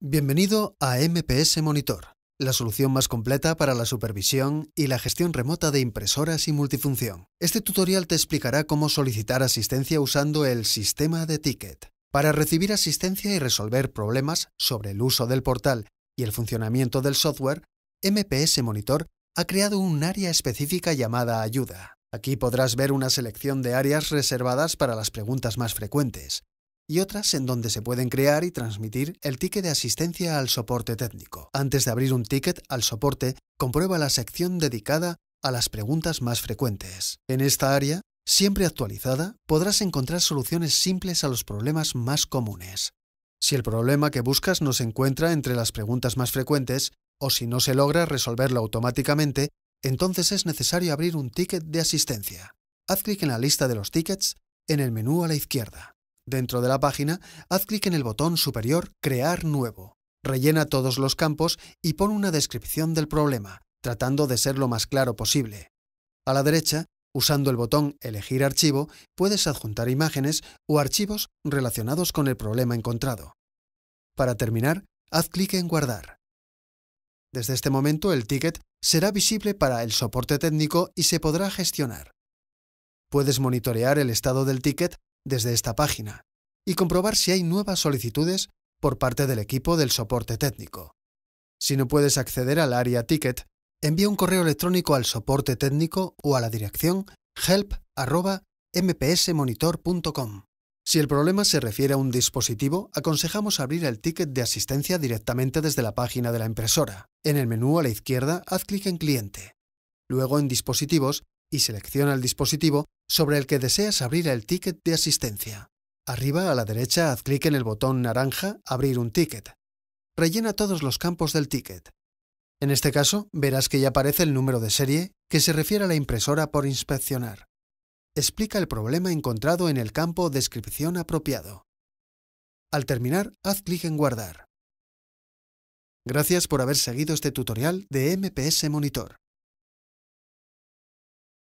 Bienvenido a MPS Monitor, la solución más completa para la supervisión y la gestión remota de impresoras y multifunción. Este tutorial te explicará cómo solicitar asistencia usando el sistema de ticket. Para recibir asistencia y resolver problemas sobre el uso del portal y el funcionamiento del software, MPS Monitor ha creado un área específica llamada Ayuda. Aquí podrás ver una selección de áreas reservadas para las preguntas más frecuentes, y otras en donde se pueden crear y transmitir el ticket de asistencia al soporte técnico. Antes de abrir un ticket al soporte, comprueba la sección dedicada a las preguntas más frecuentes. En esta área, siempre actualizada, podrás encontrar soluciones simples a los problemas más comunes. Si el problema que buscas no se encuentra entre las preguntas más frecuentes, o si no se logra resolverlo automáticamente, entonces es necesario abrir un ticket de asistencia. Haz clic en la lista de los tickets en el menú a la izquierda. Dentro de la página, haz clic en el botón superior Crear nuevo. Rellena todos los campos y pon una descripción del problema, tratando de ser lo más claro posible. A la derecha, usando el botón Elegir archivo, puedes adjuntar imágenes o archivos relacionados con el problema encontrado. Para terminar, haz clic en Guardar. Desde este momento el ticket será visible para el soporte técnico y se podrá gestionar. Puedes monitorear el estado del ticket desde esta página y comprobar si hay nuevas solicitudes por parte del equipo del soporte técnico. Si no puedes acceder al área ticket, envía un correo electrónico al soporte técnico o a la dirección help.mpsmonitor.com. Si el problema se refiere a un dispositivo, aconsejamos abrir el ticket de asistencia directamente desde la página de la impresora. En el menú a la izquierda, haz clic en Cliente. Luego en Dispositivos, y selecciona el dispositivo sobre el que deseas abrir el ticket de asistencia. Arriba a la derecha haz clic en el botón naranja Abrir un ticket. Rellena todos los campos del ticket. En este caso, verás que ya aparece el número de serie que se refiere a la impresora por inspeccionar. Explica el problema encontrado en el campo Descripción apropiado. Al terminar, haz clic en Guardar. Gracias por haber seguido este tutorial de MPS Monitor.